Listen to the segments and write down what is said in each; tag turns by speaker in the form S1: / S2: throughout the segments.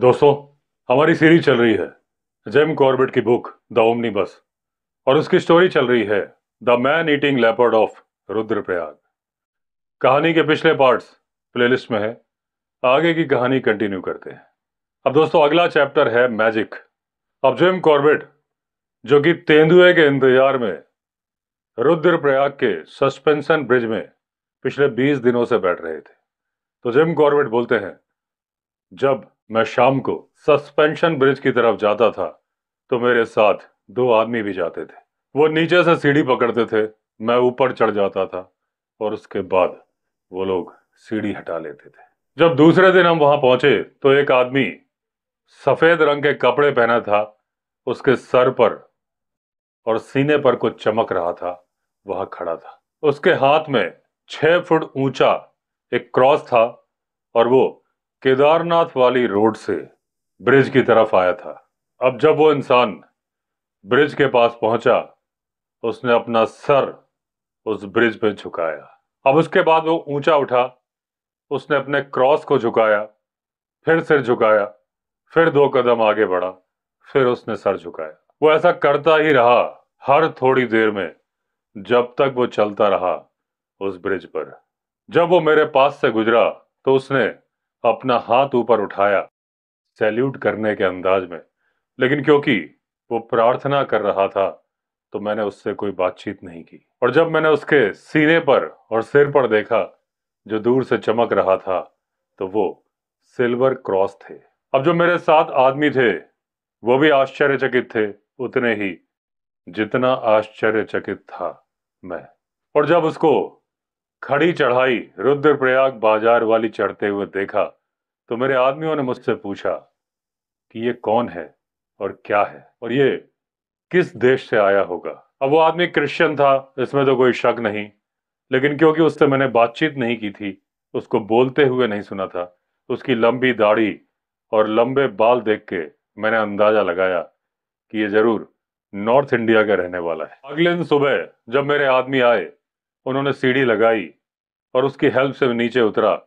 S1: दोस्तों हमारी सीरीज चल रही है जेम कॉर्बेट की बुक द ओमनी बस और उसकी स्टोरी चल रही है the man eating leopard of Rudraprayag कहानी के पिछले पार्ट्स प्लेलिस्ट में है आगे की कहानी कंटिन्यू करते हैं अब दोस्तों अगला चैप्टर है मैजिक अब जेम कॉर्बेट जो कि तेंदुए के इंतजार में रुद्रप्रयाग के सस्पेंशन ब्रिज में पिछले बीस दिनों से बैठ रहे थे तो जिम कॉर्बेट बोलते हैं जब मैं शाम को सस्पेंशन ब्रिज की तरफ जाता था तो मेरे साथ दो आदमी भी जाते थे वो नीचे से सीढ़ी पकड़ते थे मैं ऊपर चढ़ जाता था और उसके बाद वो लोग सीढ़ी हटा लेते थे जब दूसरे दिन हम वहां पहुंचे तो एक आदमी सफेद रंग के कपड़े पहना था उसके सर पर और सीने पर कुछ चमक रहा था वह खड़ा था उसके हाथ में छह फुट ऊंचा एक क्रॉस था और वो केदारनाथ वाली रोड से ब्रिज की तरफ आया था अब जब वो इंसान ब्रिज के पास पहुंचा उसने अपना सर उस ब्रिज पर झुकाया अब उसके बाद वो ऊंचा उठा उसने अपने क्रॉस को झुकाया फिर सिर झुकाया फिर दो कदम आगे बढ़ा फिर उसने सर झुकाया वो ऐसा करता ही रहा हर थोड़ी देर में जब तक वो चलता रहा उस ब्रिज पर जब वो मेरे पास से गुजरा तो उसने अपना हाथ ऊपर उठाया सैल्यूट करने के अंदाज में लेकिन क्योंकि वो प्रार्थना कर रहा था तो मैंने उससे कोई बातचीत नहीं की और जब मैंने उसके सीने पर और सिर पर देखा जो दूर से चमक रहा था तो वो सिल्वर क्रॉस थे अब जो मेरे साथ आदमी थे वो भी आश्चर्यचकित थे उतने ही जितना आश्चर्यचकित था मैं और जब उसको खड़ी चढ़ाई रुद्रप्रयाग बाजार वाली चढ़ते हुए देखा तो मेरे आदमियों ने मुझसे पूछा कि ये कौन है और क्या है और ये किस देश से आया होगा अब वो आदमी क्रिश्चियन था इसमें तो कोई शक नहीं लेकिन क्योंकि उससे मैंने बातचीत नहीं की थी उसको बोलते हुए नहीं सुना था उसकी लंबी दाढ़ी और लंबे बाल देख के मैंने अंदाजा लगाया कि ये जरूर नॉर्थ इंडिया का रहने वाला है अगले दिन सुबह जब मेरे आदमी आए उन्होंने सीढ़ी लगाई और उसकी हेल्प से नीचे उतरा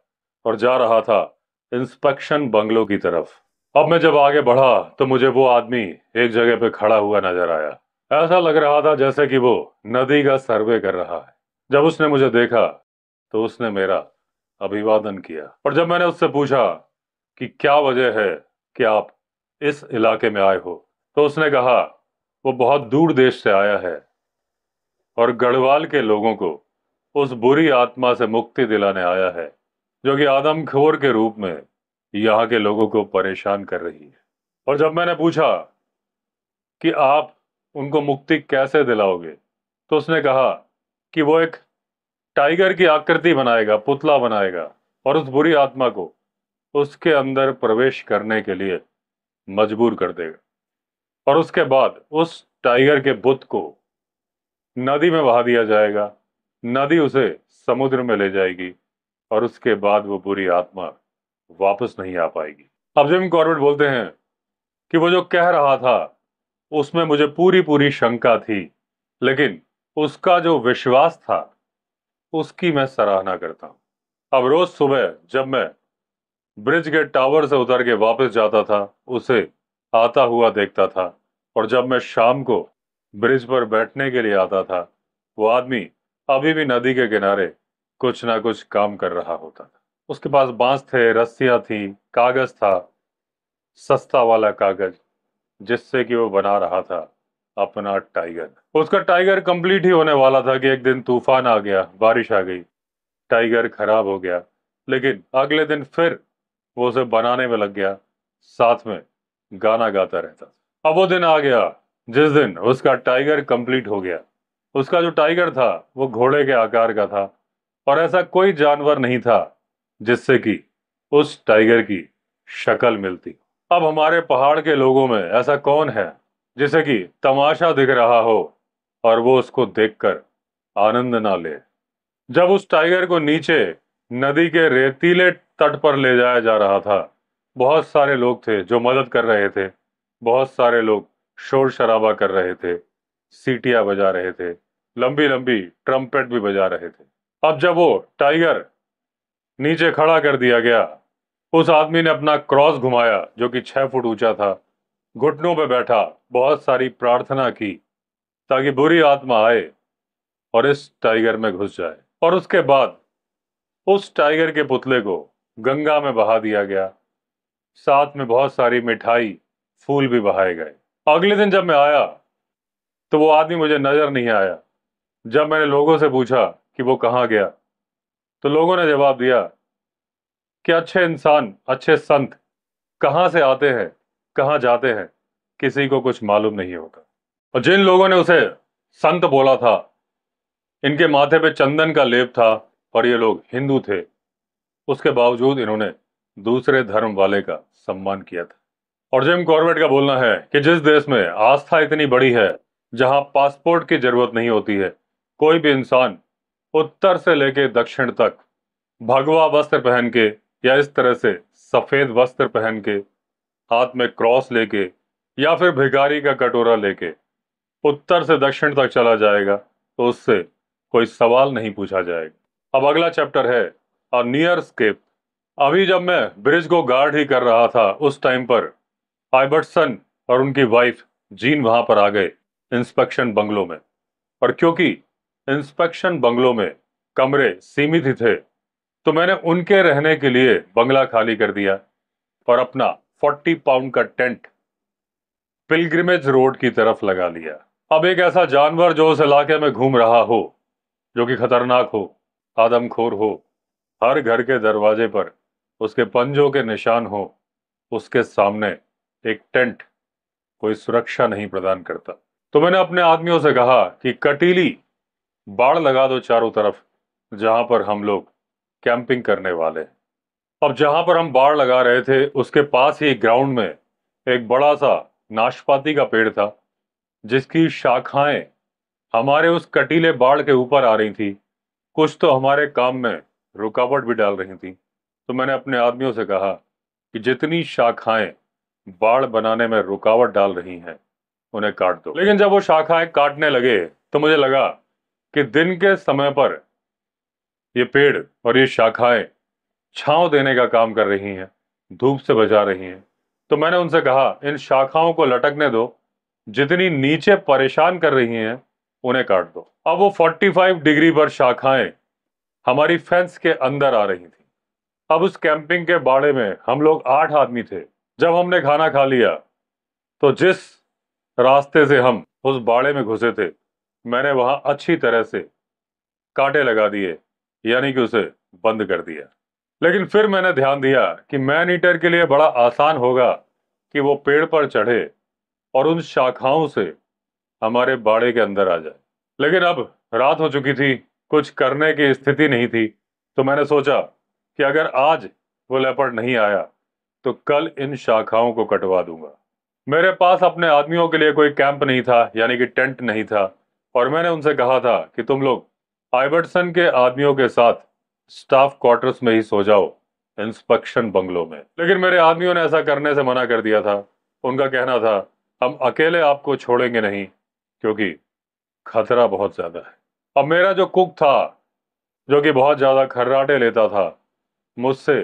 S1: और जा रहा था इंस्पेक्शन बंगलों की तरफ अब मैं जब आगे बढ़ा तो मुझे वो आदमी एक जगह पे खड़ा हुआ नजर आया ऐसा लग रहा था जैसे कि वो नदी का सर्वे कर रहा है जब उसने मुझे देखा तो उसने मेरा अभिवादन किया और जब मैंने उससे पूछा कि क्या वजह है कि आप इस इलाके में आए हो तो उसने कहा वो बहुत दूर देश से आया है और गढ़वाल के लोगों को उस बुरी आत्मा से मुक्ति दिलाने आया है जो कि आदमखोर के रूप में यहाँ के लोगों को परेशान कर रही है और जब मैंने पूछा कि आप उनको मुक्ति कैसे दिलाओगे तो उसने कहा कि वो एक टाइगर की आकृति बनाएगा पुतला बनाएगा और उस बुरी आत्मा को उसके अंदर प्रवेश करने के लिए मजबूर कर देगा और उसके बाद उस टाइगर के बुत को नदी में बहा दिया जाएगा नदी उसे समुद्र में ले जाएगी और उसके बाद वो बुरी आत्मा वापस नहीं आ पाएगी अब जिम कॉर्बेट बोलते हैं कि वो जो कह रहा था उसमें मुझे पूरी पूरी शंका थी लेकिन उसका जो विश्वास था उसकी मैं सराहना करता हूँ अब रोज सुबह जब मैं ब्रिज के टावर से उतर के वापस जाता था उसे आता हुआ देखता था और जब मैं शाम को ब्रिज पर बैठने के लिए आता था वो आदमी अभी भी नदी के किनारे कुछ ना कुछ काम कर रहा होता था उसके पास बांस थे रस्सियां थी कागज था सस्ता वाला कागज जिससे कि वो बना रहा था अपना टाइगर उसका टाइगर कंप्लीट ही होने वाला था कि एक दिन तूफान आ गया बारिश आ गई टाइगर खराब हो गया लेकिन अगले दिन फिर वो उसे बनाने में लग गया साथ में गाना गाता रहता अब वो दिन आ गया जिस दिन उसका टाइगर कंप्लीट हो गया उसका जो टाइगर था वो घोड़े के आकार का था और ऐसा कोई जानवर नहीं था जिससे कि उस टाइगर की शक्ल मिलती अब हमारे पहाड़ के लोगों में ऐसा कौन है जिसे कि तमाशा दिख रहा हो और वो उसको देखकर आनंद ना ले जब उस टाइगर को नीचे नदी के रेतीले तट पर ले जाया जा रहा था बहुत सारे लोग थे जो मदद कर रहे थे बहुत सारे लोग शोर शराबा कर रहे थे सीटियां बजा रहे थे लंबी लंबी ट्रम्पेट भी बजा रहे थे अब जब वो टाइगर नीचे खड़ा कर दिया गया उस आदमी ने अपना क्रॉस घुमाया जो कि छः फुट ऊंचा था घुटनों पर बैठा बहुत सारी प्रार्थना की ताकि बुरी आत्मा आए और इस टाइगर में घुस जाए और उसके बाद उस टाइगर के पुतले को गंगा में बहा दिया गया साथ में बहुत सारी मिठाई फूल भी बहाए गए अगले दिन जब मैं आया तो वो आदमी मुझे नज़र नहीं आया जब मैंने लोगों से पूछा कि वो कहाँ गया तो लोगों ने जवाब दिया कि अच्छे इंसान अच्छे संत कहाँ से आते हैं कहाँ जाते हैं किसी को कुछ मालूम नहीं होगा और जिन लोगों ने उसे संत बोला था इनके माथे पे चंदन का लेप था और ये लोग हिंदू थे उसके बावजूद इन्होंने दूसरे धर्म वाले का सम्मान किया था और जिम कॉर्बेट का बोलना है कि जिस देश में आस्था इतनी बड़ी है जहां पासपोर्ट की जरूरत नहीं होती है कोई भी इंसान उत्तर से लेकर दक्षिण तक भगवा वस्त्र पहन के या इस तरह से सफ़ेद वस्त्र पहन के हाथ में क्रॉस लेके या फिर भिगारी का कटोरा लेके उत्तर से दक्षिण तक चला जाएगा तो उससे कोई सवाल नहीं पूछा जाएगा अब अगला चैप्टर है अ नियर स्केप अभी जब मैं ब्रिज को गार्ड ही कर रहा था उस टाइम पर आइबर्टसन और उनकी वाइफ जीन वहां पर आ गए इंस्पेक्शन बंगलों में और क्योंकि इंस्पेक्शन बंगलों में कमरे सीमित ही थे तो मैंने उनके रहने के लिए बंगला खाली कर दिया और अपना 40 पाउंड का टेंट पिलग्रिमेज रोड की तरफ लगा लिया अब एक ऐसा जानवर जो उस इलाके में घूम रहा हो जो कि खतरनाक हो आदमखोर हो हर घर के दरवाजे पर उसके पंजों के निशान हो उसके सामने एक टेंट कोई सुरक्षा नहीं प्रदान करता तो मैंने अपने आदमियों से कहा कि कटीली बाढ़ लगा दो चारों तरफ जहां पर हम लोग कैंपिंग करने वाले अब जहां पर हम बाढ़ लगा रहे थे उसके पास ही ग्राउंड में एक बड़ा सा नाशपाती का पेड़ था जिसकी शाखाएं हमारे उस कटीले बाढ़ के ऊपर आ रही थी कुछ तो हमारे काम में रुकावट भी डाल रही थी तो मैंने अपने आदमियों से कहा कि जितनी शाखाएं बाढ़ बनाने में रुकावट डाल रही हैं उन्हें काट दो लेकिन जब वो शाखाएं काटने लगे तो मुझे लगा कि दिन के समय पर ये पेड़ और ये शाखाएं छांव देने का काम कर रही हैं धूप से बचा रही हैं तो मैंने उनसे कहा इन शाखाओं को लटकने दो जितनी नीचे परेशान कर रही हैं उन्हें काट दो अब वो 45 डिग्री पर शाखाएं हमारी फेंस के अंदर आ रही थी अब उस कैंपिंग के बाड़े में हम लोग आठ आदमी थे जब हमने खाना खा लिया तो जिस रास्ते से हम उस बाड़े में घुसे थे मैंने वहां अच्छी तरह से कांटे लगा दिए यानी कि उसे बंद कर दिया लेकिन फिर मैंने ध्यान दिया कि मैन ईटर के लिए बड़ा आसान होगा कि वो पेड़ पर चढ़े और उन शाखाओं से हमारे बाड़े के अंदर आ जाए लेकिन अब रात हो चुकी थी कुछ करने की स्थिति नहीं थी तो मैंने सोचा कि अगर आज वो लेपर्ड नहीं आया तो कल इन शाखाओं को कटवा दूंगा मेरे पास अपने आदमियों के लिए कोई कैंप नहीं था यानी कि टेंट नहीं था और मैंने उनसे कहा था कि तुम लोग आइबर्टसन के आदमियों के साथ स्टाफ क्वार्टर्स में ही सो जाओ इंस्पेक्शन बंगलों में लेकिन मेरे आदमियों ने ऐसा करने से मना कर दिया था उनका कहना था हम अकेले आपको छोड़ेंगे नहीं क्योंकि खतरा बहुत ज़्यादा है अब मेरा जो कुक था जो कि बहुत ज़्यादा खर्राटे लेता था मुझसे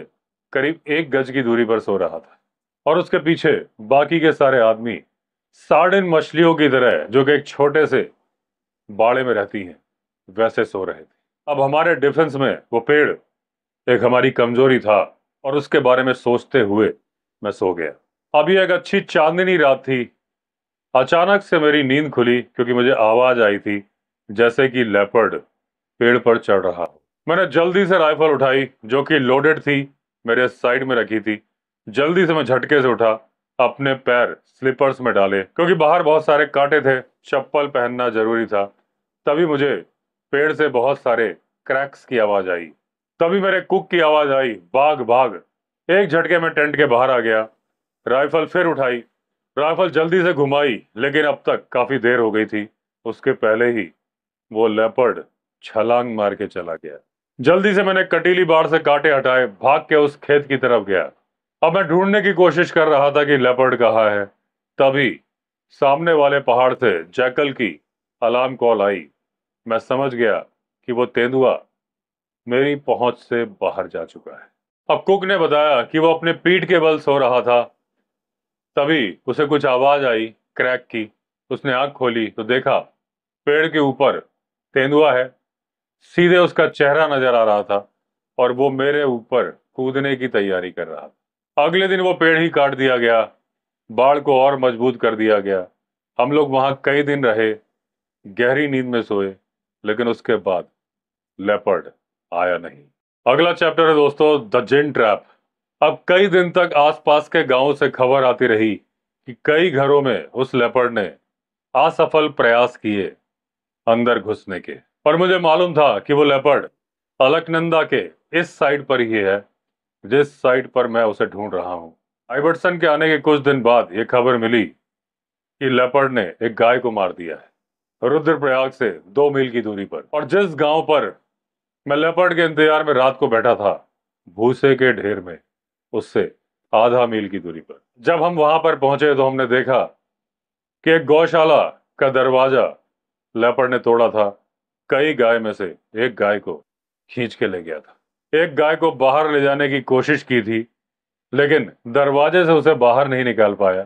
S1: करीब एक गज की दूरी पर सो रहा था और उसके पीछे बाकी के सारे आदमी साढ़िन मछलियों की तरह जो कि एक छोटे से बाड़े में रहती हैं वैसे सो रहे थे अब हमारे डिफेंस में वो पेड़ एक हमारी कमजोरी था और उसके बारे में सोचते हुए मैं सो गया अभी एक अच्छी चांदनी रात थी अचानक से मेरी नींद खुली क्योंकि मुझे आवाज आई थी जैसे कि लेपर्ड पेड़ पर चढ़ रहा हो मैंने जल्दी से राइफल उठाई जो कि लोडेड थी मेरे साइड में रखी थी जल्दी से मैं झटके से उठा अपने पैर स्लीपर्स में डाले क्योंकि बाहर बहुत सारे कांटे थे चप्पल पहनना जरूरी था तभी मुझे पेड़ से बहुत सारे क्रैक्स की आवाज़ आई तभी मेरे कुक की आवाज़ आई भाग भाग एक झटके में टेंट के बाहर आ गया राइफल फिर उठाई राइफल जल्दी से घुमाई लेकिन अब तक काफ़ी देर हो गई थी उसके पहले ही वो लेपर्ड छलांग मार के चला गया जल्दी से मैंने कटीली बाढ़ से कांटे हटाए भाग के उस खेत की तरफ गया अब मैं ढूंढने की कोशिश कर रहा था कि लेपर्ड कहा है तभी सामने वाले पहाड़ से जैकल की अलार्म कॉल आई मैं समझ गया कि वो तेंदुआ मेरी पहुंच से बाहर जा चुका है अब कुक ने बताया कि वो अपने पीठ के बल सो रहा था तभी उसे कुछ आवाज आई क्रैक की उसने आंख खोली तो देखा पेड़ के ऊपर तेंदुआ है सीधे उसका चेहरा नजर आ रहा था और वो मेरे ऊपर कूदने की तैयारी कर रहा था अगले दिन वो पेड़ ही काट दिया गया बाढ़ को और मजबूत कर दिया गया हम लोग वहाँ कई दिन रहे गहरी नींद में सोए लेकिन उसके बाद लेपर्ड आया नहीं अगला चैप्टर है दोस्तों द जिन ट्रैप अब कई दिन तक आसपास के गांवों से खबर आती रही कि कई घरों में उस लेपर्ड ने असफल प्रयास किए अंदर घुसने के पर मुझे मालूम था कि वो लेपर्ड अलकनंदा के इस साइड पर ही है जिस साइट पर मैं उसे ढूंढ रहा हूँ आइबर्टसन के आने के कुछ दिन बाद ये खबर मिली कि लेपर्ड ने एक गाय को मार दिया है रुद्रप्रयाग से दो मील की दूरी पर और जिस गांव पर मैं लेपर्ड के इंतजार में रात को बैठा था भूसे के ढेर में उससे आधा मील की दूरी पर जब हम वहां पर पहुंचे तो हमने देखा कि एक गौशाला का दरवाजा लेपर्ड ने तोड़ा था कई गाय में से एक गाय को खींच के ले गया था एक गाय को बाहर ले जाने की कोशिश की थी लेकिन दरवाजे से उसे बाहर नहीं निकाल पाया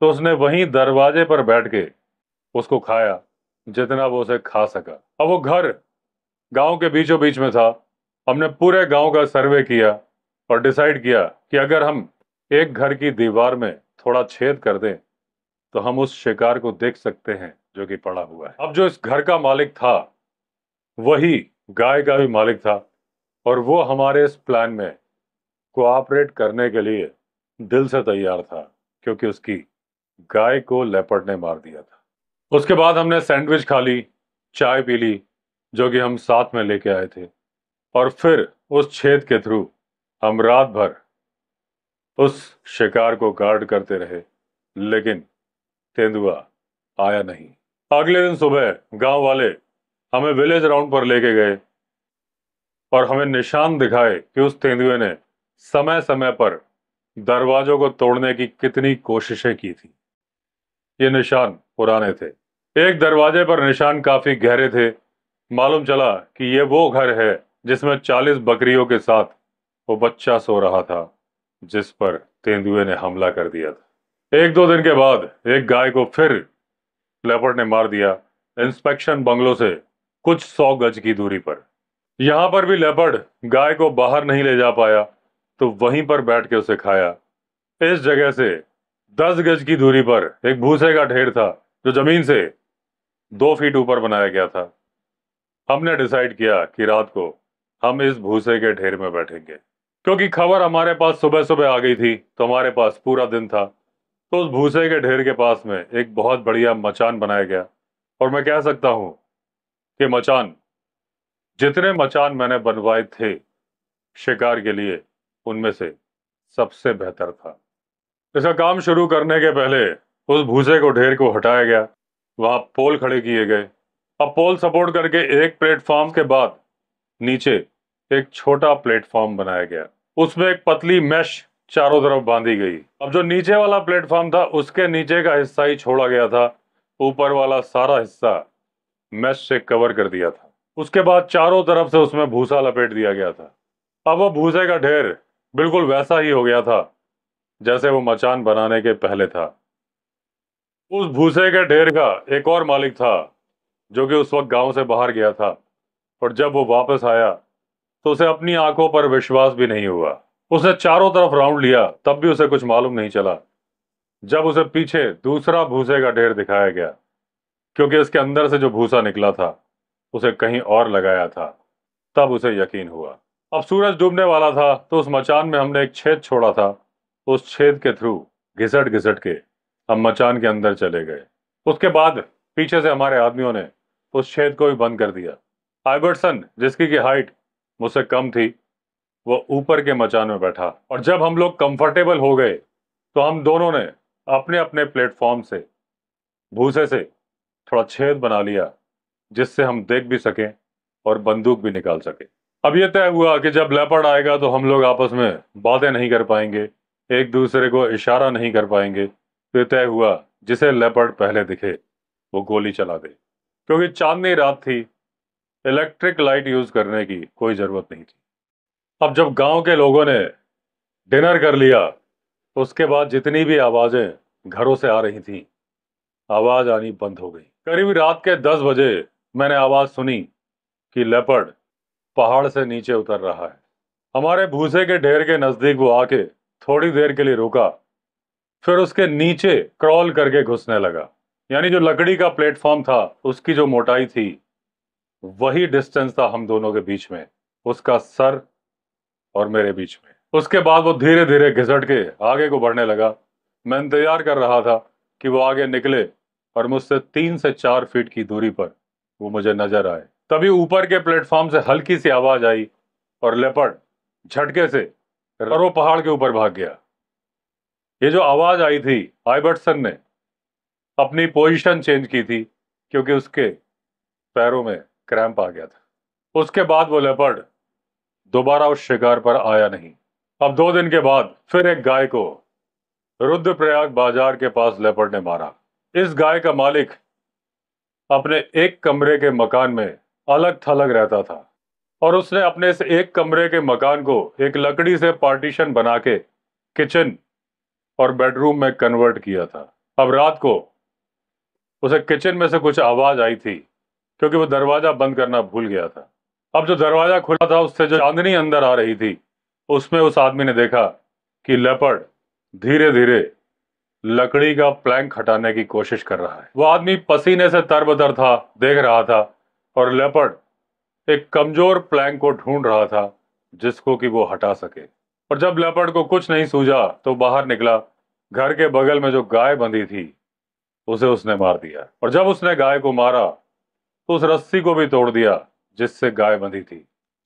S1: तो उसने वहीं दरवाजे पर बैठ के उसको खाया जितना वो उसे खा सका अब वो घर गांव के बीचों बीच में था हमने पूरे गांव का सर्वे किया और डिसाइड किया कि अगर हम एक घर की दीवार में थोड़ा छेद कर दें तो हम उस शिकार को देख सकते हैं जो कि पड़ा हुआ है अब जो इस घर का मालिक था वही गाय का भी मालिक था और वो हमारे इस प्लान में कोऑपरेट करने के लिए दिल से तैयार था क्योंकि उसकी गाय को लेपर्ड ने मार दिया था उसके बाद हमने सैंडविच खा ली चाय पी ली जो कि हम साथ में लेके आए थे और फिर उस छेद के थ्रू हम रात भर उस शिकार को गार्ड करते रहे लेकिन तेंदुआ आया नहीं अगले दिन सुबह गांव वाले हमें विलेज राउंड पर लेके गए और हमें निशान दिखाए कि उस तेंदुए ने समय समय पर दरवाजों को तोड़ने की कितनी कोशिशें की थी ये निशान पुराने थे एक दरवाजे पर निशान काफी गहरे थे मालूम चला कि ये वो घर है जिसमें चालीस बकरियों के साथ वो बच्चा सो रहा था जिस पर तेंदुए ने हमला कर दिया था एक दो दिन के बाद एक गाय को फिर लेपर्ड ने मार दिया इंस्पेक्शन बंगलों से कुछ सौ गज की दूरी पर यहां पर भी लेपर्ड गाय को बाहर नहीं ले जा पाया तो वहीं पर बैठ के उसे खाया इस जगह से दस गज की दूरी पर एक भूसे का ढेर था जो जमीन से दो फीट ऊपर बनाया गया था हमने डिसाइड किया कि रात को हम इस भूसे के ढेर में बैठेंगे क्योंकि खबर हमारे पास सुबह सुबह आ गई थी तो हमारे पास पूरा दिन था तो उस भूसे के ढेर के पास में एक बहुत बढ़िया मचान बनाया गया और मैं कह सकता हूँ कि मचान जितने मचान मैंने बनवाए थे शिकार के लिए उनमें से सबसे बेहतर था इसका काम शुरू करने के पहले उस भूसे को ढेर को हटाया गया वहाँ पोल खड़े किए गए अब पोल सपोर्ट करके एक प्लेटफॉर्म के बाद नीचे एक छोटा प्लेटफॉर्म बनाया गया उसमें एक पतली मैश चारों तरफ बांधी गई अब जो नीचे वाला प्लेटफॉर्म था उसके नीचे का हिस्सा ही छोड़ा गया था ऊपर वाला सारा हिस्सा मैश से कवर कर दिया था उसके बाद चारों तरफ से उसमें भूसा लपेट दिया गया था अब वह भूसे का ढेर बिल्कुल वैसा ही हो गया था जैसे वो मचान बनाने के पहले था उस भूसे के ढेर का एक और मालिक था जो कि उस वक्त गांव से बाहर गया था और जब वो वापस आया तो उसे अपनी आंखों पर विश्वास भी नहीं हुआ उसने चारों तरफ राउंड लिया तब भी उसे कुछ मालूम नहीं चला जब उसे पीछे दूसरा भूसे का ढेर दिखाया गया क्योंकि इसके अंदर से जो भूसा निकला था उसे कहीं और लगाया था तब उसे यकीन हुआ अब सूरज डूबने वाला था तो उस मचान में हमने एक छेद छोड़ा था उस छेद के थ्रू घिसट घिसट के हम मचान के अंदर चले गए उसके बाद पीछे से हमारे आदमियों ने उस छेद को भी बंद कर दिया आइबर्टसन जिसकी की हाइट मुझसे कम थी वो ऊपर के मचान में बैठा और जब हम लोग कंफर्टेबल हो गए तो हम दोनों ने अपने अपने प्लेटफॉर्म से भूसे से थोड़ा छेद बना लिया जिससे हम देख भी सकें और बंदूक भी निकाल सकें अब ये तय हुआ कि जब लेपर्ड आएगा तो हम लोग आपस में बातें नहीं कर पाएंगे एक दूसरे को इशारा नहीं कर पाएंगे तो ये तय हुआ जिसे लेपर्ड पहले दिखे वो गोली चला दे क्योंकि चांदनी रात थी इलेक्ट्रिक लाइट यूज़ करने की कोई ज़रूरत नहीं थी अब जब गांव के लोगों ने डिनर कर लिया तो उसके बाद जितनी भी आवाज़ें घरों से आ रही थी आवाज़ आनी बंद हो गई करीब रात के दस बजे मैंने आवाज़ सुनी कि लेपर्ड पहाड़ से नीचे उतर रहा है हमारे भूसे के ढेर के नज़दीक वो आके थोड़ी देर के लिए रुका फिर उसके नीचे क्रॉल करके घुसने लगा यानी जो लकड़ी का प्लेटफॉर्म था उसकी जो मोटाई थी वही डिस्टेंस था हम दोनों के बीच में उसका सर और मेरे बीच में उसके बाद वो धीरे धीरे घिसट के आगे को बढ़ने लगा मैं इंतजार कर रहा था कि वो आगे निकले और मुझसे तीन से चार फीट की दूरी पर वो मुझे नजर आए तभी ऊपर के प्लेटफॉर्म से हल्की सी आवाज आई और लेपर्ड झटके से रो पहाड़ के ऊपर भाग गया ये जो आवाज आई थी आइबर्टसन ने अपनी पोजीशन चेंज की थी क्योंकि उसके पैरों में क्रैम्प आ गया था उसके बाद वो लेपर्ड दोबारा उस शिकार पर आया नहीं अब दो दिन के बाद फिर एक गाय को रुद्रप्रयाग बाजार के पास लेपर्ड ने मारा इस गाय का मालिक अपने एक कमरे के मकान में अलग थलग रहता था और उसने अपने इस एक कमरे के मकान को एक लकड़ी से पार्टीशन बना के किचन और बेडरूम में कन्वर्ट किया था अब रात को उसे किचन में से कुछ आवाज़ आई थी क्योंकि वो दरवाज़ा बंद करना भूल गया था अब जो दरवाज़ा खुला था उससे जो चांदनी अंदर आ रही थी उसमें उस आदमी ने देखा कि लेपर्ड धीरे धीरे लकड़ी का प्लैंक हटाने की कोशिश कर रहा है वह आदमी पसीने से तरबतर था देख रहा था और लेपर्ड एक कमजोर प्लैंक को ढूंढ रहा था जिसको कि वो हटा सके और जब लेपर्ड को कुछ नहीं सूझा तो बाहर निकला घर के बगल में जो गाय बंधी थी उसे उसने मार दिया और जब उसने गाय को मारा तो उस रस्सी को भी तोड़ दिया जिससे गाय बंधी थी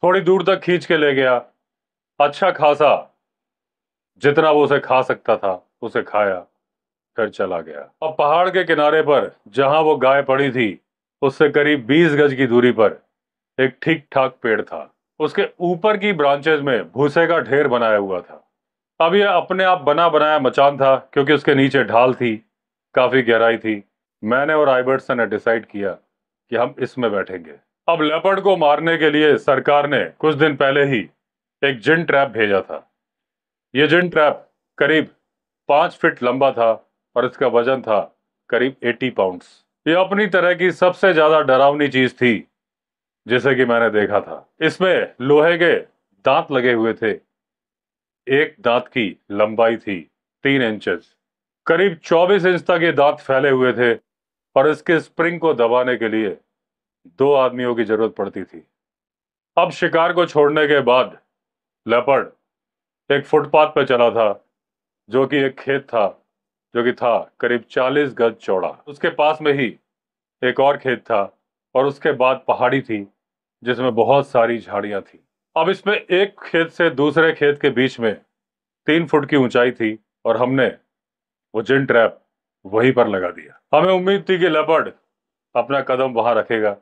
S1: थोड़ी दूर तक खींच के ले गया अच्छा खासा जितना वो उसे खा सकता था उसे खाया घर चला गया अब पहाड़ के किनारे पर जहां वो गाय पड़ी थी उससे करीब 20 गज की दूरी पर एक ठीक ठाक पेड़ था उसके ऊपर की ब्रांचेज में भूसे का ढेर बनाया हुआ था अब यह अपने आप बना बनाया मचान था क्योंकि उसके नीचे ढाल थी काफ़ी गहराई थी मैंने और आईबर्टसन ने डिसाइड किया कि हम इसमें बैठेंगे अब लेपर्ड को मारने के लिए सरकार ने कुछ दिन पहले ही एक जिन ट्रैप भेजा था ये जिन ट्रैप करीब पांच फीट लंबा था और इसका वजन था करीब 80 पाउंड्स ये अपनी तरह की सबसे ज़्यादा डरावनी चीज़ थी जैसे कि मैंने देखा था इसमें लोहे के दांत लगे हुए थे एक दांत की लंबाई थी तीन इंचज करीब 24 इंच तक ये दांत फैले हुए थे और इसके स्प्रिंग को दबाने के लिए दो आदमियों की जरूरत पड़ती थी अब शिकार को छोड़ने के बाद लेपर्ड एक फुटपाथ पर चला था जो कि एक खेत था जो कि था करीब 40 गज चौड़ा उसके पास में ही एक और खेत था और उसके बाद पहाड़ी थी जिसमें बहुत सारी झाड़ियां थी अब इसमें एक खेत से दूसरे खेत के बीच में तीन फुट की ऊंचाई थी और हमने वो जिन ट्रैप वहीं पर लगा दिया हमें उम्मीद थी कि लपड़ अपना कदम वहां रखेगा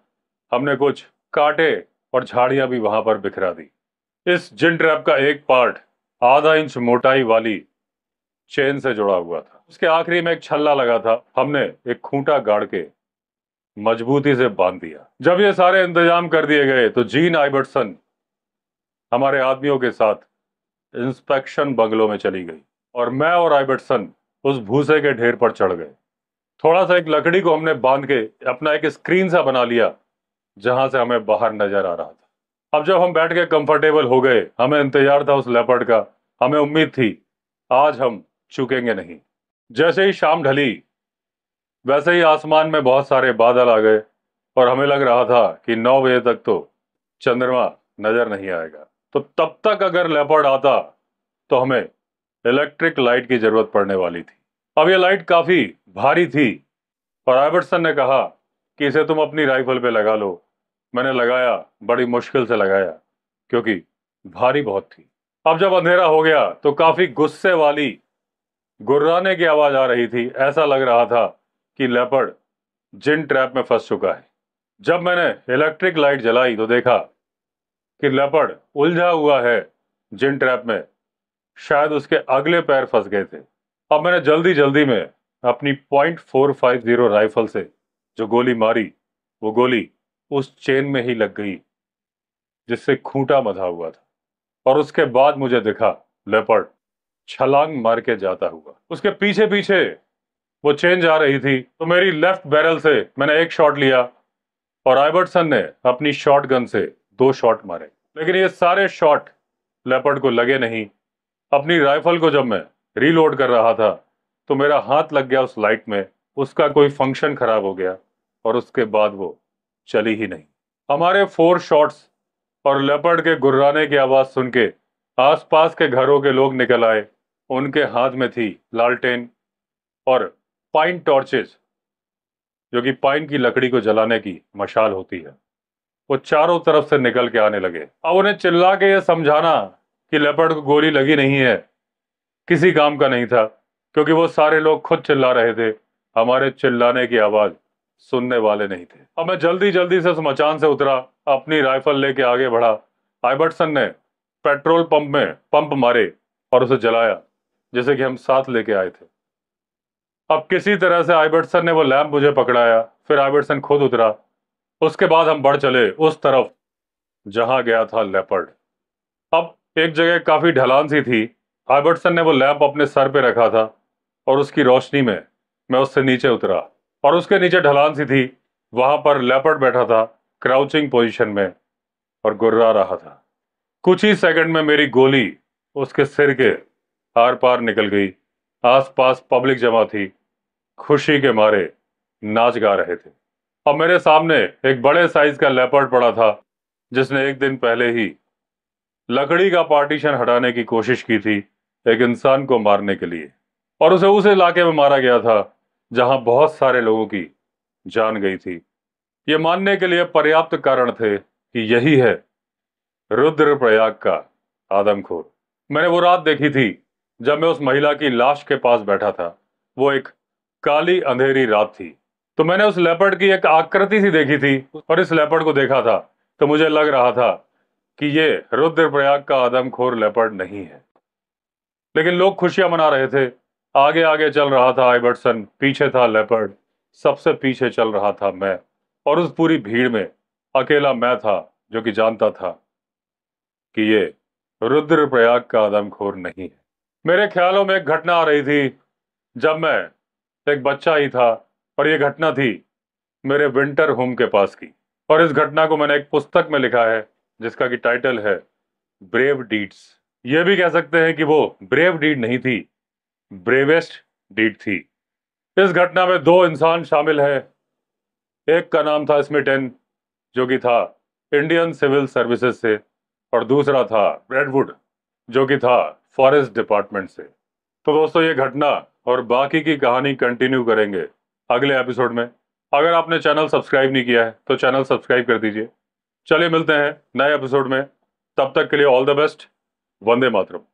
S1: हमने कुछ कांटे और झाड़ियां भी वहां पर बिखरा दी इस जिन ट्रैप का एक पार्ट आधा इंच मोटाई वाली चेन से जुड़ा हुआ था उसके आखिरी में एक छल्ला लगा था हमने एक खूंटा गाड़ के मजबूती से बांध दिया जब ये सारे इंतजाम कर दिए गए तो जीन आइबर्टसन हमारे आदमियों के साथ इंस्पेक्शन बंगलों में चली गई और मैं और आइबर्टसन उस भूसे के ढेर पर चढ़ गए थोड़ा सा एक लकड़ी को हमने बांध के अपना एक स्क्रीन सा बना लिया जहां से हमें बाहर नजर आ रहा था अब जब हम बैठ के कंफर्टेबल हो गए हमें इंतजार था उस लेपर्ड का हमें उम्मीद थी आज हम चुकेंगे नहीं जैसे ही शाम ढली वैसे ही आसमान में बहुत सारे बादल आ गए और हमें लग रहा था कि नौ बजे तक तो चंद्रमा नज़र नहीं आएगा तो तब तक अगर लेपर्ड आता तो हमें इलेक्ट्रिक लाइट की ज़रूरत पड़ने वाली थी अब यह लाइट काफ़ी भारी थी और आइबर्टसन ने कहा कि इसे तुम अपनी राइफल पे लगा लो मैंने लगाया बड़ी मुश्किल से लगाया क्योंकि भारी बहुत थी अब जब अंधेरा हो गया तो काफ़ी गुस्से वाली गुर्राने की आवाज आ रही थी ऐसा लग रहा था कि लेपर्ड जिन ट्रैप में फंस चुका है जब मैंने इलेक्ट्रिक लाइट जलाई तो देखा कि लेपर्ड उलझा हुआ है जिन ट्रैप में शायद उसके अगले पैर फंस गए थे अब मैंने जल्दी जल्दी में अपनी point four five zero rifle से जो गोली मारी वो गोली उस चेन में ही लग गई जिससे खूंटा मधा हुआ था और उसके बाद मुझे दिखा लेपर्ड छलांग मार के जाता हुआ उसके पीछे पीछे वो चेंज आ रही थी तो मेरी लेफ्ट बैरल से मैंने एक शॉट लिया और आइबर्टसन ने अपनी शॉट गन से दो शॉट मारे लेकिन ये सारे शॉट लेपर्ड को लगे नहीं अपनी राइफल को जब मैं रीलोड कर रहा था तो मेरा हाथ लग गया उस लाइट में उसका कोई फंक्शन खराब हो गया और उसके बाद वो चली ही नहीं हमारे फोर शॉट्स और लेपर्ड के गुर्राने की आवाज़ सुन के आसपास के घरों के लोग निकल आए उनके हाथ में थी लालटेन और पाइन टॉर्चेज जो कि पाइन की लकड़ी को जलाने की मशाल होती है वो चारों तरफ से निकल के आने लगे अब उन्हें चिल्ला के ये समझाना कि लेपर्ड को गोली लगी नहीं है किसी काम का नहीं था क्योंकि वो सारे लोग खुद चिल्ला रहे थे हमारे चिल्लाने की आवाज़ सुनने वाले नहीं थे अब मैं जल्दी जल्दी से उस मचान से उतरा अपनी राइफल लेके आगे बढ़ा आइबर्टसन ने पेट्रोल पंप में पंप मारे और उसे जलाया जिसे कि हम साथ लेके आए थे अब किसी तरह से आइबर्टसन ने वो लैम्प मुझे पकड़ाया फिर आइबर्टसन खुद उतरा उसके बाद हम बढ़ चले उस तरफ जहाँ गया था लेपर्ड अब एक जगह काफ़ी ढलान सी थी आइबर्टसन ने वो लैम्प अपने सर पे रखा था और उसकी रोशनी में मैं उससे नीचे उतरा और उसके नीचे ढलान सी थी वहाँ पर लेपर्ड बैठा था क्राउचिंग पोजिशन में और गुर्रा रहा था कुछ ही सेकंड में मेरी गोली उसके सिर के आर पार निकल गई आसपास पब्लिक जमा थी खुशी के मारे नाच गा रहे थे और मेरे सामने एक बड़े साइज का लेपर्ड पड़ा था जिसने एक दिन पहले ही लकड़ी का पार्टीशन हटाने की कोशिश की थी एक इंसान को मारने के लिए और उसे उस इलाके में मारा गया था जहां बहुत सारे लोगों की जान गई थी ये मानने के लिए पर्याप्त कारण थे कि यही है रुद्रप्रयाग का आदमखोर मैंने वो रात देखी थी जब मैं उस महिला की लाश के पास बैठा था वो एक काली अंधेरी रात थी तो मैंने उस लेपर्ड की एक आकृति सी देखी थी और इस लेपर्ड को देखा था तो मुझे लग रहा था कि ये रुद्रप्रयाग का आदमखोर लेपर्ड नहीं है लेकिन लोग खुशियां मना रहे थे आगे आगे चल रहा था आइबर्टसन पीछे था लेपर्ड सबसे पीछे चल रहा था मैं और उस पूरी भीड़ में अकेला मैं था जो कि जानता था कि ये रुद्रप्रयाग का आदमखोर नहीं है मेरे ख्यालों में एक घटना आ रही थी जब मैं एक बच्चा ही था और ये घटना थी मेरे विंटर होम के पास की और इस घटना को मैंने एक पुस्तक में लिखा है जिसका कि टाइटल है ब्रेव डीड्स ये भी कह सकते हैं कि वो ब्रेव डीड नहीं थी ब्रेवेस्ट डीड थी इस घटना में दो इंसान शामिल हैं एक का नाम था स्मिटेन जो कि था इंडियन सिविल सर्विसेज से और दूसरा था ब्रेडवुड जो कि था फॉरेस्ट डिपार्टमेंट से तो दोस्तों ये घटना और बाकी की कहानी कंटिन्यू करेंगे अगले एपिसोड में अगर आपने चैनल सब्सक्राइब नहीं किया है तो चैनल सब्सक्राइब कर दीजिए चलिए मिलते हैं नए एपिसोड में तब तक के लिए ऑल द बेस्ट वंदे मातरम